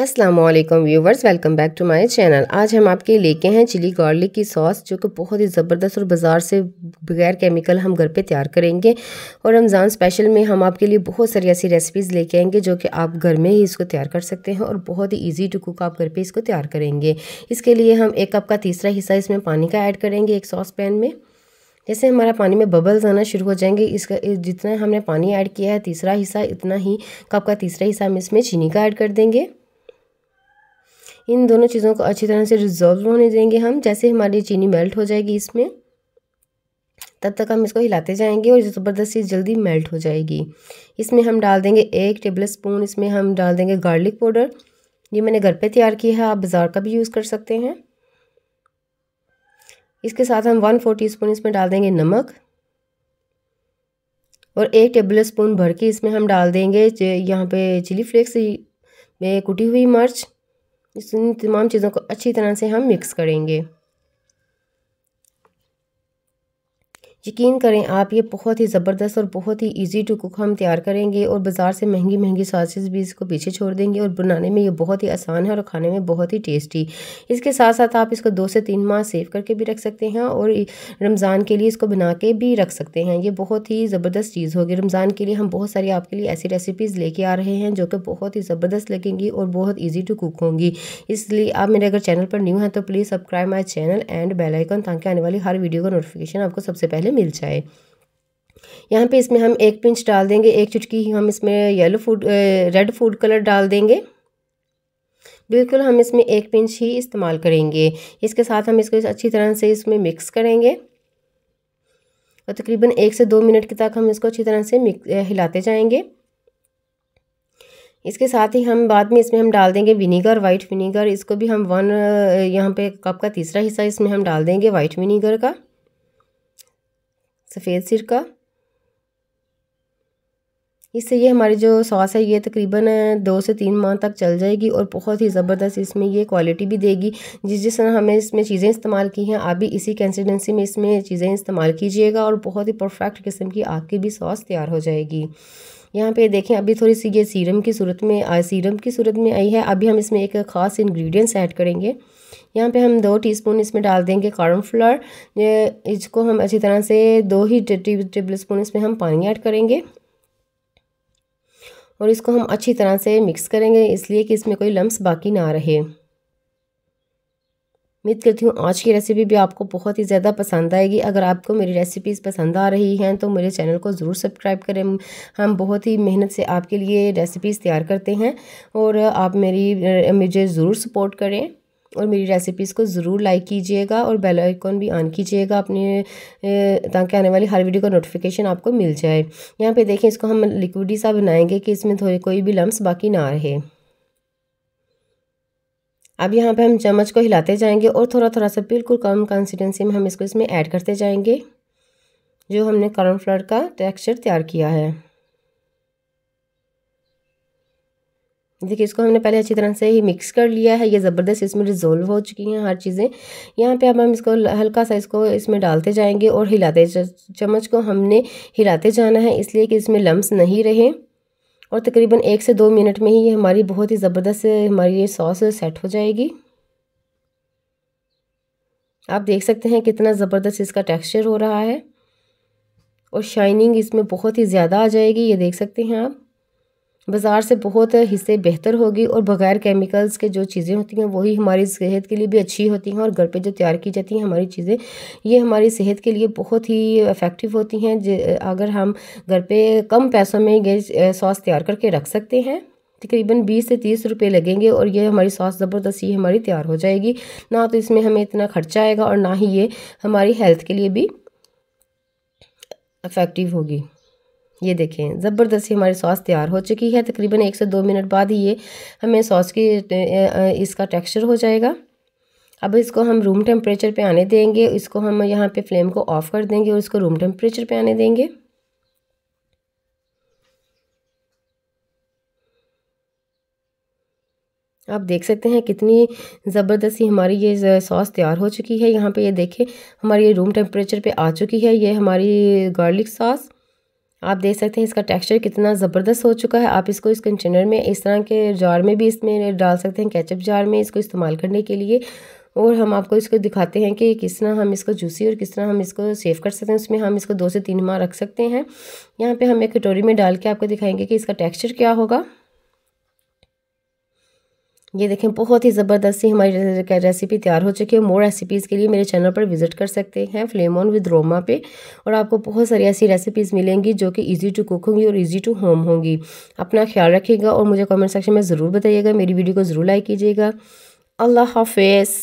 Aslam viewers welcome back to my channel आज हम आपके लेके हैं चिली गार्लिक की सॉस जो कि बहुत ही ज़बरदस्त और बाज़ार से बगैर केमिकल हम घर पे तैयार करेंगे और रमज़ान स्पेशल में हम आपके लिए बहुत सारी ऐसी रेसिपीज़ लेके आएंगे जो कि आप घर में ही इसको तैयार कर सकते हैं और बहुत ही ईजी टू कुक आप घर पर इसको तैयार करेंगे इसके लिए हम एक कप का तीसरा हिस्सा इसमें पानी का ऐड करेंगे एक सॉस पैन में जैसे हमारा पानी में बबल्स आना शुरू हो जाएंगे इसका जितना हमने पानी ऐड किया है तीसरा हिस्सा इतना ही कप का तीसरा हिस्सा हम इसमें चीनी का ऐड कर देंगे इन दोनों चीज़ों को अच्छी तरह से रिजॉल्व होने देंगे हम जैसे हमारी चीनी मेल्ट हो जाएगी इसमें तब तक हम इसको हिलाते जाएंगे और ज़बरदस्ती जल्दी मेल्ट हो जाएगी इसमें हम डाल देंगे एक टेबल स्पून इसमें हम डाल देंगे गार्लिक पाउडर ये मैंने घर पे तैयार किया है आप बाज़ार का भी यूज़ कर सकते हैं इसके साथ हम वन फोर टीस्पून इसमें डाल देंगे नमक और एक टेबल स्पून भर के इसमें हम डाल देंगे यहाँ पे चिली फ्लेक्स में कुटी हुई मिर्च इन तमाम चीज़ों को अच्छी तरह से हम मिक्स करेंगे यकीन करें आप ये बहुत ही ज़बरदस्त और बहुत ही इजी टू कुक हम तैयार करेंगे और बाज़ार से महंगी महंगी सॉसेज भी इसको पीछे छोड़ देंगे और बनाने में ये बहुत ही आसान है और खाने में बहुत ही टेस्टी इसके साथ साथ आप इसको दो से तीन माह सेव करके भी रख सकते हैं और रमज़ान के लिए इसको बना के भी रख सकते हैं ये बहुत ही ज़बरदस्त चीज़ होगी रमज़ान के लिए हम बहुत सारी आपके लिए ऐसी रेसिपीज़ लेके आ रहे हैं जो कि बहुत ही ज़बरदस्त लगेंगी और बहुत ईजी टू कुक होंगी इसलिए आप मेरे अगर चैनल पर न्यू हैं तो please subscribe my channel and bell icon ताकि आने वाली हर वीडियो का नोटिफिकेशन आपको सबसे पहले हमें मिल जाए यहाँ पे इसमें हम एक पिंच डाल देंगे एक चुटकी हम इसमें yellow food red food colour डाल देंगे बिल्कुल हम इसमें एक पिंच ही इस्तेमाल करेंगे इसके साथ हम इसको अच्छी तरह से इसमें मिक्स करेंगे और तकरीबन एक से दो मिनट के तक हम इसको अच्छी तरह से हिलाते जाएंगे इसके साथ ही हम बाद में इसमें हम डाल देंगे विनीगर वाइट विनीगर इसको भी हम वन यहाँ पे कप का तीसरा हिस्सा इसमें हम डाल देंगे वाइट विनीगर का सफ़ेद सिरका इससे ये हमारी जो सॉस है ये तकरीबन दो से तीन माह तक चल जाएगी और बहुत ही ज़बरदस्त इसमें ये क्वालिटी भी देगी जिस जिस तरह हमें इसमें चीज़ें इस्तेमाल की हैं आप भी इसी कंसिस्टेंसी में इसमें चीज़ें इस्तेमाल कीजिएगा और बहुत ही परफेक्ट किस्म की आपकी भी सॉस तैयार हो जाएगी यहाँ पे देखें अभी थोड़ी सी ये सीरम की सूरत में सीरम की सूरत में आई है अभी हम इसमें एक ख़ास इंग्रेडिएंट्स ऐड करेंगे यहाँ पे हम दो टीस्पून इसमें डाल देंगे कॉर्नफ्लावर फ्लोर इसको हम अच्छी तरह से दो ही टेबल स्पून इसमें हम पानी ऐड करेंगे और इसको हम अच्छी तरह से मिक्स करेंगे इसलिए कि इसमें कोई लम्ब बाकी ना रहे उम्मीद करती हूँ आज की रेसिपी भी आपको बहुत ही ज़्यादा पसंद आएगी अगर आपको मेरी रेसिपीज़ पसंद आ रही हैं तो मेरे चैनल को ज़रूर सब्सक्राइब करें हम बहुत ही मेहनत से आपके लिए रेसिपीज़ तैयार करते हैं और आप मेरी मुझे ज़रूर सपोर्ट करें और मेरी रेसिपीज़ को ज़रूर लाइक कीजिएगा और बेल आइकॉन भी ऑन कीजिएगा अपने ताकि आने वाली हर वीडियो का नोटिफिकेशन आपको मिल जाए यहाँ पे देखें इसको हम लिक्विडी सा बनाएंगे कि इसमें थोड़े कोई भी लम्स बाकी ना रहे अब यहाँ पे हम चम्मच को हिलाते जाएंगे और थोड़ा थोड़ा सा बिल्कुल कम कंसिस्टेंसी में हम इसको इसमें ऐड करते जाएंगे जो हमने कॉर्नफ्लोर का टेक्सचर तैयार किया है देखिए इसको हमने पहले अच्छी तरह से ही मिक्स कर लिया है ये ज़बरदस्त इसमें रिजोल्व हो चुकी हैं हर चीज़ें यहाँ पे अब हम इसको हल्का सा इसको इसमें डालते जाएंगे और हिलाते चम्मच को हमने हिलाते जाना है इसलिए कि इसमें लम्ब नहीं रहें और तकरीबन एक से दो मिनट में ही ये हमारी बहुत ही ज़बरदस्त हमारी ये सॉस सेट हो जाएगी आप देख सकते हैं कितना ज़बरदस्त इसका टेक्सचर हो रहा है और शाइनिंग इसमें बहुत ही ज़्यादा आ जाएगी ये देख सकते हैं आप बाज़ार से बहुत हिस्से बेहतर होगी और बग़ैर केमिकल्स के जो चीज़ें होती हैं वही हमारी सेहत के लिए भी अच्छी होती हैं और घर पे जो तैयार की जाती हैं हमारी चीज़ें ये हमारी सेहत के लिए बहुत ही इफ़ेक्टिव होती हैं अगर हम घर पे कम पैसों में ये सॉस तैयार करके रख सकते हैं तकरीबन बीस से तीस रुपए लगेंगे और ये हमारी सॉस ज़बरदस्ती हमारी तैयार हो जाएगी ना तो इसमें हमें इतना खर्चा आएगा और ना ही ये हमारी हेल्थ के लिए भी अफेक्टिव होगी ये देखें ज़बरदस्त ही हमारी सॉस तैयार हो चुकी है तकरीबन एक से दो मिनट बाद ही ये हमें सॉस की इसका टेक्सचर हो जाएगा अब इसको हम रूम टेम्परेचर पे आने देंगे इसको हम यहाँ पे फ्लेम को ऑफ़ कर देंगे और इसको रूम टेम्परेचर पे आने देंगे आप देख सकते हैं कितनी ज़बरदस्ती हमारी ये सॉस तैयार हो चुकी है यहाँ पे ये देखें हमारी ये रूम टेम्परेचर पे आ चुकी है ये हमारी गार्लिक सॉस आप देख सकते हैं इसका टेक्सचर कितना ज़बरदस्त हो चुका है आप इसको इस कंटेनर में इस तरह के जार में भी इसमें डाल सकते हैं कैचअप जार में इसको इस्तेमाल करने के लिए और हम आपको इसको दिखाते हैं कि किस तरह हम इसको जूसी और किस तरह हम इसको सेव कर सकते हैं उसमें हम इसको दो से तीन माह रख सकते हैं यहाँ पे हम एक कटोरी में डाल के आपको दिखाएंगे कि इसका टेक्सचर क्या होगा ये देखें बहुत ही ज़बरदस्त सी हमारी रेसिपी तैयार हो चुकी है मोर रेसिपीज़ के लिए मेरे चैनल पर विजिट कर सकते हैं फ्लेम ऑन विद रोमा पे और आपको बहुत सारी ऐसी रेसिपीज़ मिलेंगी जो कि इजी टू कुक होंगी और इजी टू होम होंगी अपना ख्याल रखिएगा और मुझे कमेंट सेक्शन में ज़रूर बताइएगा मेरी वीडियो को ज़रूर लाइक कीजिएगा अल्लाह हाफिज़